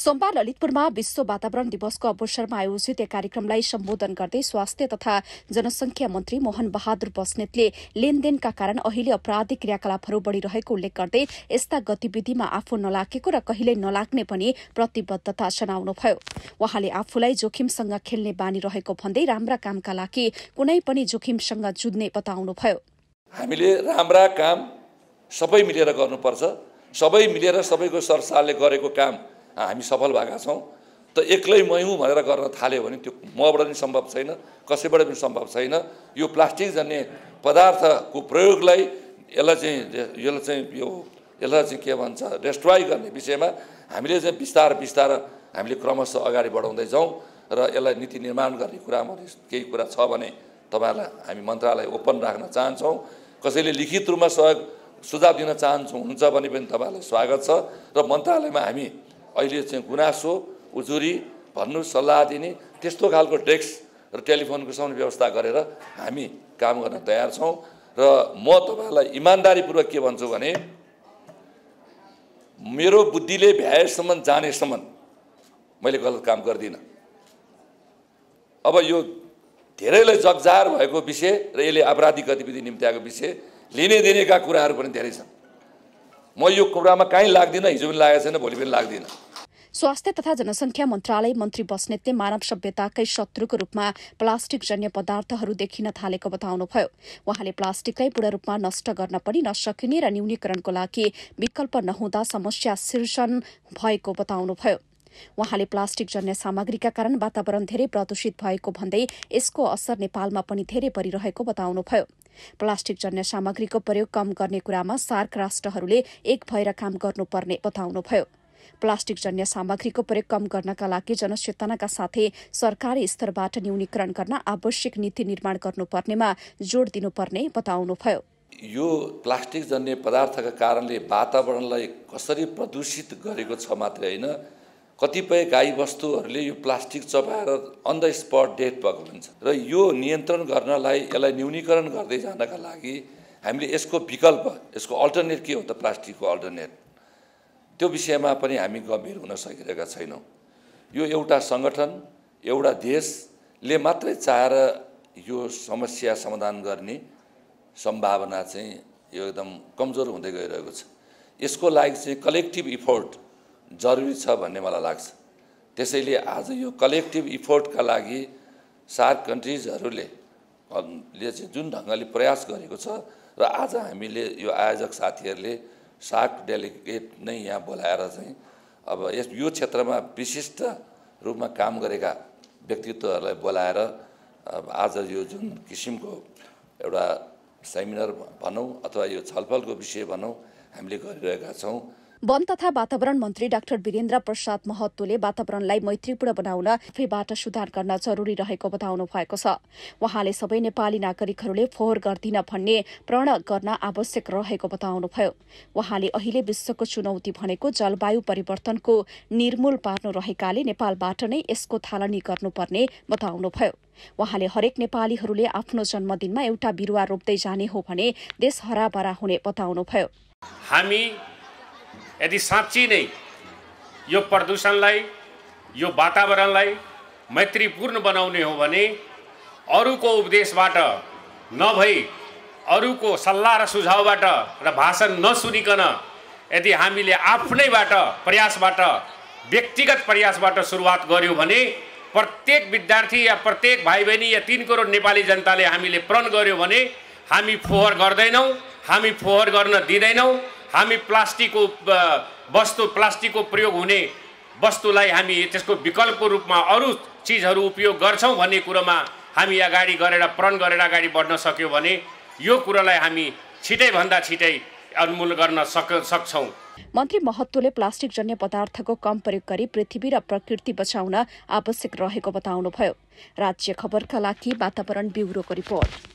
सोमबार ललितपुरमा विश्व वातावरण दिवसको अवसरमा आयोजित एक कार्यक्रमलाई सम्बोधन गर्दै स्वास्थ्य तथा जनसंख्या मन्त्री मोहन बहादुर बस्नेतले लेनदेनका कारण अहिले अपराधिक क्रियाकलापहरू बढ़िरहेको उल्लेख गर्दै यस्ता गतिविधिमा आफू नलागेको र कहिल्यै नलाग्ने पनि प्रतिबद्धता जनाउनुभयो उहाँले आफूलाई जोखिमसँग खेल्ने बानी रहेको भन्दै राम्रा कामका लागि कुनै पनि जोखिमसँग जुझ्ने बताउनुभयो हामीले राम्रा काम सबै मिलेर गर्नुपर्छ सबै मिलेर सबैको सरसाहले गरेको काम हामी सफल भएका छौँ त एक्लै मै भनेर गर्न थाल्यो भने त्यो मबाट पनि सम्भव छैन कसैबाट पनि सम्भव छैन यो प्लास्टिक जन्ने पदार्थको प्रयोगलाई यसलाई चाहिँ यसलाई चाहिँ यो यसलाई चाहिँ के भन्छ डेस्ट्रोय गर्ने विषयमा हामीले चाहिँ बिस्तार बिस्तार हामीले क्रमशः अगाडि बढाउँदै जाउँ र यसलाई नीति निर्माण गर्ने कुरामा केही कुरा छ भने तपाईँहरूलाई हामी मन्त्रालय ओपन राख्न चाहन्छौँ कसैले लिखित रूपमा सहयोग सुझाव दिन चाहन्छौँ हुन्छ भने पनि तपाईँहरूलाई स्वागत छ र मन्त्रालयमा हामी अहिले चाहिँ गुनासो उजुरी भन्नु सल्लाह दिने त्यस्तो खालको डेस्क र टेलिफोनको सामान व्यवस्था गरेर हामी काम गर्न तयार छौँ र म तपाईँहरूलाई इमान्दारीपूर्वक के भन्छु भने मेरो बुद्धिले भ्याएसम्म जानेसम्म मैले गलत काम गर्दिनँ अब यो धेरैलाई जगजार भएको विषय र यसले आपराधिक गतिविधि निम्त्याएको विषय लिने दिनेका कुराहरू पनि धेरै छन् म यो कुरामा काहीँ लाग्दिनँ हिजो पनि लागेको छैन भोलि पनि लाग्दिनँ स्वास्थ्य तथा जनसङ्ख्या मन्त्रालय मन्त्री बस्नेतले मानव सभ्यताकै शत्रुको रूपमा प्लास्टिक जन्य पदार्थहरू देखिन थालेको बताउनुभयो उहाँले प्लास्टिकलाई पूर्ण रूपमा नष्ट गर्न पनि नसकिने र न्यूनीकरणको लागि विकल्प नहुँदा समस्या शीर्षण भएको बताउनुभयो उहाँले प्लास्टिक जन्य सामग्रीका कारण वातावरण धेरै प्रदूषित भएको भन्दै यसको असर नेपालमा पनि धेरै परिरहेको बताउनुभयो प्लास्टिक जन्य सामग्रीको प्रयोग कम गर्ने कुरामा सार्क राष्ट्रहरूले एक भएर काम गर्नुपर्ने बताउनुभयो प्लास्टिक जन्य सामग्रीको प्रयोग कम गर्नका लागि जनचेतनाका साथै सरकारी स्तरबाट न्यूनीकरण गर्न आवश्यक नीति निर्माण गर्नुपर्नेमा जोड़ दिनुपर्ने बताउनुभयो यो प्लास्टिक जन्य पदार्थका कारणले वातावरणलाई कसरी प्रदूषित गरेको छ मात्रै होइन कतिपय गाईवस्तुहरूले यो प्लास्टिक चपाएर अन द स्पट डेथ भएको हुन्छ र यो नियन्त्रण गर्नलाई यसलाई न्यूनीकरण गर्दै जानका लागि हामीले यसको विकल्प यसको अल्टरनेट के हो त प्लास्टिकको अल्टरनेट त्यो विषयमा पनि हामी गम्भीर हुन सकिरहेका छैनौँ यो एउटा सङ्गठन एउटा देशले मात्रै चाहेर यो समस्या समाधान गर्ने सम्भावना चाहिँ यो एकदम कमजोर हुँदै गइरहेको छ यसको लागि चाहिँ कलेक्टिभ इफोर्ट जरुरी छ भन्ने मलाई लाग्छ त्यसैले आज यो कलेक्टिभ इफोर्टका लागि सार्क कन्ट्रिजहरूले ले चाहिँ जुन ढङ्गले प्रयास गरेको छ र आज हामीले यो आयोजक साथीहरूले सार्क डेलिगेट नै यहाँ बोलाएर चाहिँ अब यस यो क्षेत्रमा विशिष्ट रूपमा काम गरेका व्यक्तित्वहरूलाई बोलाएर आज यो जुन किसिमको एउटा सेमिनार भनौँ अथवा यो छलफलको विषय भनौँ हामीले गरिरहेका छौँ वन तथा वातावरण मन्त्री डाक्टर वीरेन्द्र प्रसाद महतोले वातावरणलाई मैत्रीपूर्ण बनाउन फेबाट सुधार गर्न जरूरी रहेको बताउनु भएको छ वहाँले सबै नेपाली नागरिकहरूले फोहोर गर्दिन भन्ने प्रण गर्न आवश्यक रहेको बताउनुभयो वहाँले अहिले विश्वको चुनौती भनेको जलवायु परिवर्तनको निर्मूल पार्नु रहेकाले नेपालबाट नै यसको थालनी गर्नुपर्ने बताउनुभयो वहाँले हरेक नेपालीहरूले आफ्नो जन्मदिनमा एउटा बिरुवा रोप्दै जाने हो भने देश हराभरा हुने बताउनुभयो हामी यदि साँच्ची नै यो प्रदूषणलाई यो वातावरणलाई मैत्रीपूर्ण बनाउने हो भने अरूको उपदेशबाट नभई अरूको सल्लाह र सुझावबाट र भाषण नसुनिकन यदि हामीले आफ्नैबाट प्रयासबाट व्यक्तिगत प्रयासबाट सुरुवात गऱ्यौँ भने प्रत्येक विद्यार्थी या प्रत्येक भाइ बहिनी या तिन करोड नेपाली जनताले हामीले प्रण गऱ्यौँ भने हामी फोहोर गर्दैनौँ हामी फोहोर गर्न दिँदैनौँ हामी प्लास्टिकको वस्तु प्लास्टिकको प्रयोग हुने वस्तुलाई हामी त्यसको विकल्पको रूपमा अरू चिजहरू उपयोग गर्छौँ भन्ने कुरोमा हामी अगाडि गरेर प्रण गरेर अगाडि बढ्न सक्यौँ भने यो कुरोलाई हामी छिटैभन्दा छिटै अनुमूल गर्न सक सक्छौँ मन्त्री महत्त्वले प्लास्टिक जन्य पदार्थको कम प्रयोग गरी पृथ्वी र प्रकृति बचाउन आवश्यक रहेको बताउनुभयो राज्य खबरका लागि वातावरण ब्युरोको रिपोर्ट